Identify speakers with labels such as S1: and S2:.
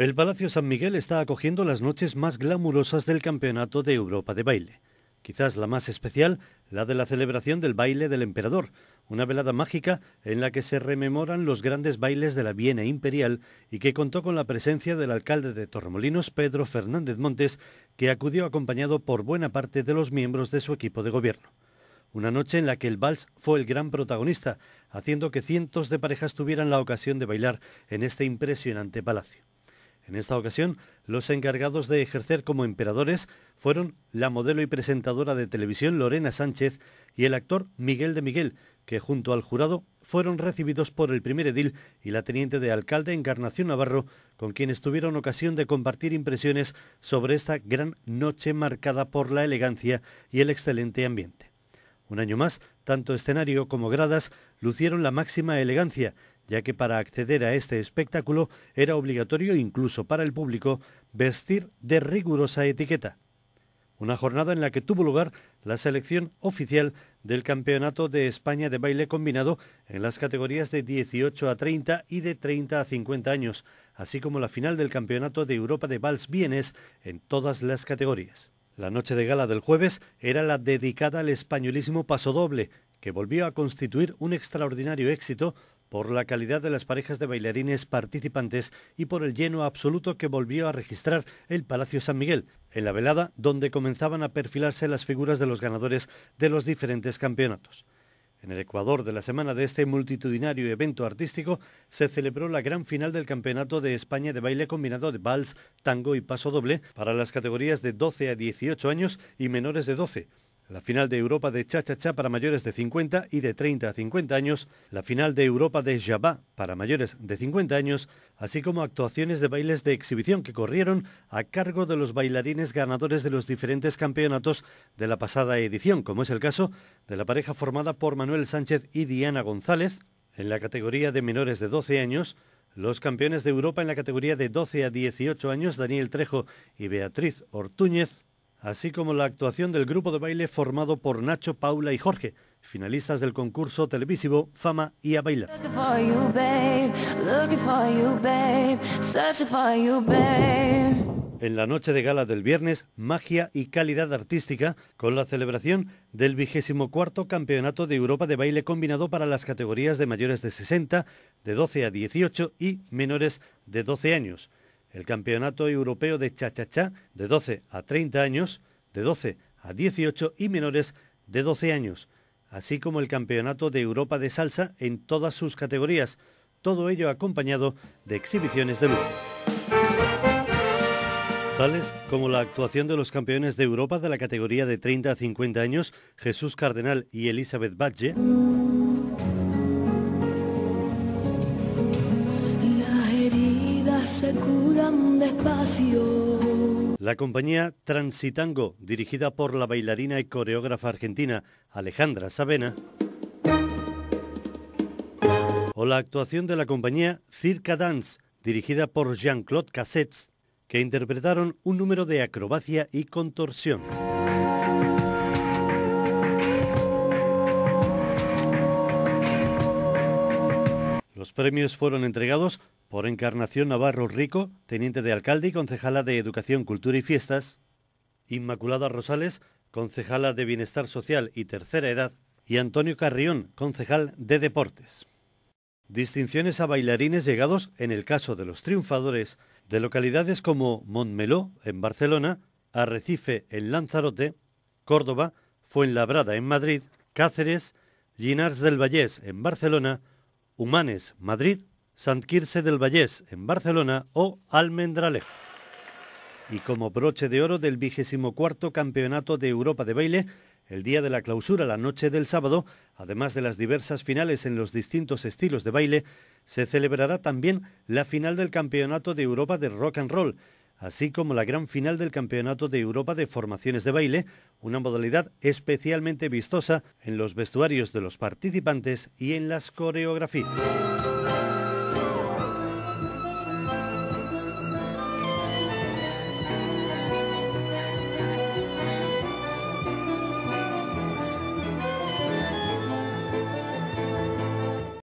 S1: El Palacio San Miguel está acogiendo las noches más glamurosas del Campeonato de Europa de Baile. Quizás la más especial, la de la celebración del baile del emperador, una velada mágica en la que se rememoran los grandes bailes de la Viena imperial y que contó con la presencia del alcalde de Torremolinos, Pedro Fernández Montes, que acudió acompañado por buena parte de los miembros de su equipo de gobierno. Una noche en la que el vals fue el gran protagonista, haciendo que cientos de parejas tuvieran la ocasión de bailar en este impresionante palacio. En esta ocasión, los encargados de ejercer como emperadores fueron la modelo y presentadora de televisión Lorena Sánchez y el actor Miguel de Miguel, que junto al jurado fueron recibidos por el primer edil y la teniente de alcalde Encarnación Navarro, con quienes tuvieron ocasión de compartir impresiones sobre esta gran noche marcada por la elegancia y el excelente ambiente. Un año más, tanto escenario como gradas lucieron la máxima elegancia ya que para acceder a este espectáculo era obligatorio incluso para el público vestir de rigurosa etiqueta. Una jornada en la que tuvo lugar la selección oficial del Campeonato de España de Baile Combinado en las categorías de 18 a 30 y de 30 a 50 años, así como la final del Campeonato de Europa de Vals Bienes en todas las categorías. La noche de gala del jueves era la dedicada al españolismo pasodoble, que volvió a constituir un extraordinario éxito por la calidad de las parejas de bailarines participantes y por el lleno absoluto que volvió a registrar el Palacio San Miguel, en la velada donde comenzaban a perfilarse las figuras de los ganadores de los diferentes campeonatos. En el Ecuador de la semana de este multitudinario evento artístico se celebró la gran final del Campeonato de España de baile combinado de vals, tango y paso doble para las categorías de 12 a 18 años y menores de 12 la final de Europa de Cha-Cha-Cha para mayores de 50 y de 30 a 50 años, la final de Europa de Jabá para mayores de 50 años, así como actuaciones de bailes de exhibición que corrieron a cargo de los bailarines ganadores de los diferentes campeonatos de la pasada edición, como es el caso de la pareja formada por Manuel Sánchez y Diana González en la categoría de menores de 12 años, los campeones de Europa en la categoría de 12 a 18 años, Daniel Trejo y Beatriz Ortúñez, así como la actuación del grupo de baile formado por Nacho, Paula y Jorge, finalistas del concurso televisivo Fama y a Bailar. En la noche de gala del viernes, magia y calidad artística con la celebración del cuarto Campeonato de Europa de Baile combinado para las categorías de mayores de 60, de 12 a 18 y menores de 12 años el Campeonato Europeo de Cha-Cha-Cha... de 12 a 30 años, de 12 a 18 y menores de 12 años, así como el Campeonato de Europa de Salsa en todas sus categorías, todo ello acompañado de exhibiciones de lujo. Tales como la actuación de los campeones de Europa de la categoría de 30 a 50 años, Jesús Cardenal y Elizabeth Badge. La compañía Transitango, dirigida por la bailarina y coreógrafa argentina Alejandra Sabena, o la actuación de la compañía Circa Dance, dirigida por Jean-Claude Cassettes, que interpretaron un número de acrobacia y contorsión. Los premios fueron entregados por Encarnación Navarro Rico, teniente de alcalde y concejala de Educación, Cultura y Fiestas. Inmaculada Rosales, concejala de Bienestar Social y Tercera Edad. Y Antonio Carrión, concejal de Deportes. Distinciones a bailarines llegados, en el caso de los triunfadores, de localidades como Montmeló, en Barcelona, Arrecife, en Lanzarote, Córdoba, Fuenlabrada, en Madrid, Cáceres, Llinars del Vallés, en Barcelona, Humanes, Madrid Sant del Vallés, en Barcelona, o Almendralejo. Y como broche de oro del vigésimo cuarto Campeonato de Europa de Baile, el día de la clausura, la noche del sábado, además de las diversas finales en los distintos estilos de baile, se celebrará también la final del Campeonato de Europa de Rock and Roll, así como la gran final del Campeonato de Europa de Formaciones de Baile, una modalidad especialmente vistosa en los vestuarios de los participantes y en las coreografías.